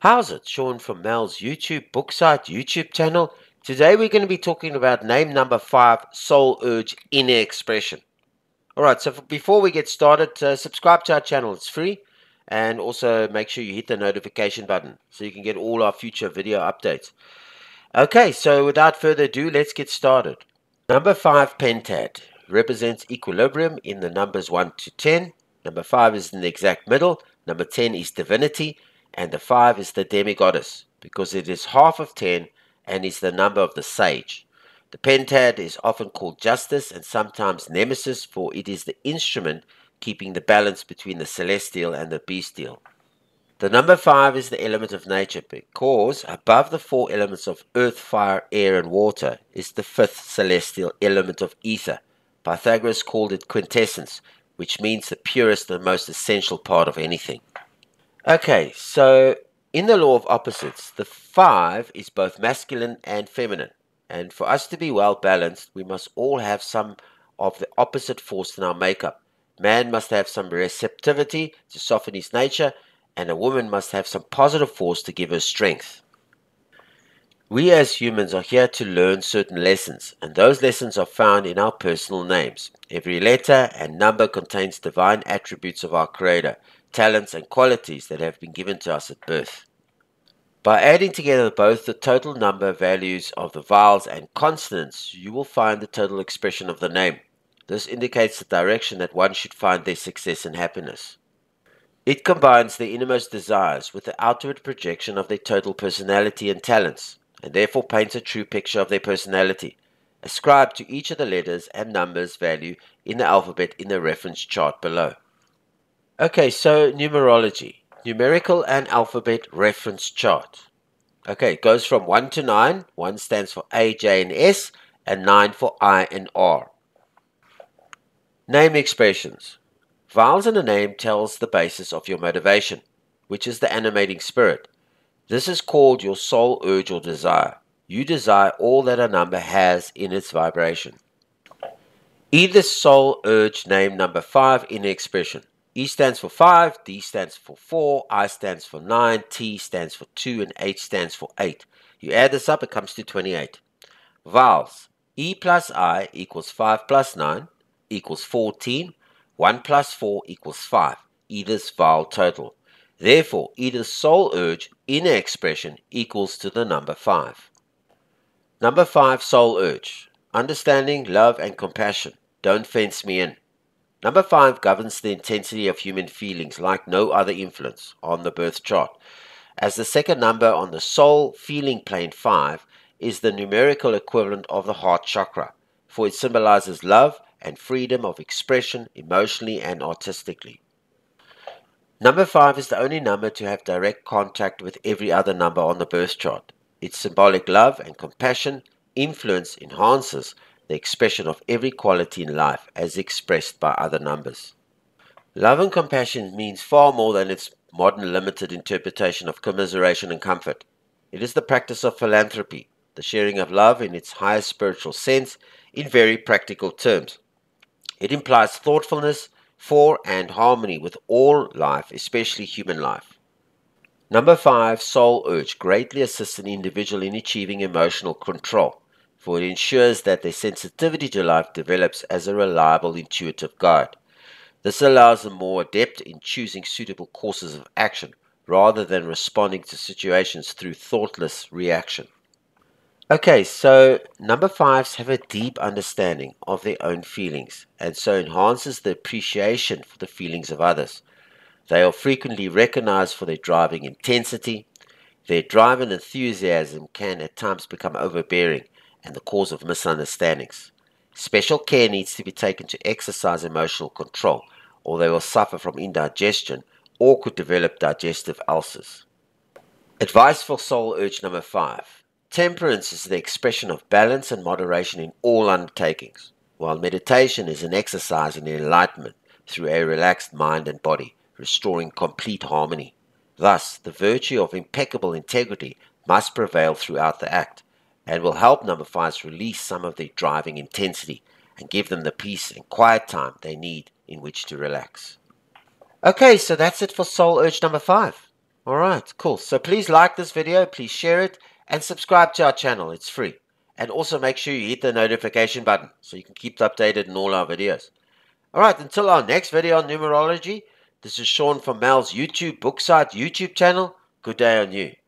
How's it? Sean from Mel's YouTube, Booksite, YouTube channel. Today we're going to be talking about name number five, Soul Urge Inner Expression. Alright, so before we get started, uh, subscribe to our channel, it's free. And also make sure you hit the notification button so you can get all our future video updates. Okay, so without further ado, let's get started. Number five, Pentad, represents equilibrium in the numbers 1 to 10. Number 5 is in the exact middle. Number 10 is divinity and the five is the demigoddess because it is half of ten and is the number of the sage. The pentad is often called justice and sometimes nemesis, for it is the instrument keeping the balance between the celestial and the bestial. The number five is the element of nature because above the four elements of earth, fire, air, and water is the fifth celestial element of ether. Pythagoras called it quintessence, which means the purest and most essential part of anything. Okay, so in the law of opposites, the five is both masculine and feminine. And for us to be well balanced, we must all have some of the opposite force in our makeup. Man must have some receptivity to soften his nature, and a woman must have some positive force to give her strength. We as humans are here to learn certain lessons, and those lessons are found in our personal names. Every letter and number contains divine attributes of our Creator talents, and qualities that have been given to us at birth. By adding together both the total number values of the vowels and consonants, you will find the total expression of the name. This indicates the direction that one should find their success and happiness. It combines the innermost desires with the outward projection of their total personality and talents, and therefore paints a true picture of their personality. Ascribe to each of the letters and numbers value in the alphabet in the reference chart below. Okay, so numerology, numerical and alphabet reference chart. Okay, it goes from 1 to 9. 1 stands for A, J, and S, and 9 for I and R. Name expressions. Vowels in a name tells the basis of your motivation, which is the animating spirit. This is called your soul urge or desire. You desire all that a number has in its vibration. Either soul urge name number 5 in the expression. E stands for 5, D stands for 4, I stands for 9, T stands for 2, and H stands for 8. You add this up, it comes to 28. Vowels. E plus I equals 5 plus 9 equals 14. 1 plus 4 equals 5. Either's vowel total. Therefore, either's sole urge in expression equals to the number 5. Number 5, sole urge. Understanding, love, and compassion. Don't fence me in. Number five governs the intensity of human feelings like no other influence on the birth chart. As the second number on the soul feeling plane five is the numerical equivalent of the heart chakra, for it symbolizes love and freedom of expression emotionally and artistically. Number five is the only number to have direct contact with every other number on the birth chart. Its symbolic love and compassion influence enhances the expression of every quality in life as expressed by other numbers. Love and compassion means far more than its modern limited interpretation of commiseration and comfort. It is the practice of philanthropy, the sharing of love in its highest spiritual sense in very practical terms. It implies thoughtfulness for and harmony with all life, especially human life. Number five, soul urge greatly assists an individual in achieving emotional control for it ensures that their sensitivity to life develops as a reliable intuitive guide. This allows them more adept in choosing suitable courses of action rather than responding to situations through thoughtless reaction. Okay, so number fives have a deep understanding of their own feelings and so enhances the appreciation for the feelings of others. They are frequently recognized for their driving intensity. Their drive and enthusiasm can at times become overbearing, and the cause of misunderstandings. Special care needs to be taken to exercise emotional control, or they will suffer from indigestion or could develop digestive ulcers. Advice for soul urge number five Temperance is the expression of balance and moderation in all undertakings, while meditation is an exercise in enlightenment through a relaxed mind and body, restoring complete harmony. Thus, the virtue of impeccable integrity must prevail throughout the act, and will help number fives release some of their driving intensity and give them the peace and quiet time they need in which to relax. Okay, so that's it for Soul Urge number five. Alright, cool. So please like this video, please share it, and subscribe to our channel. It's free. And also make sure you hit the notification button so you can keep updated in all our videos. Alright, until our next video on numerology, this is Sean from Mel's YouTube Booksite YouTube channel. Good day on you.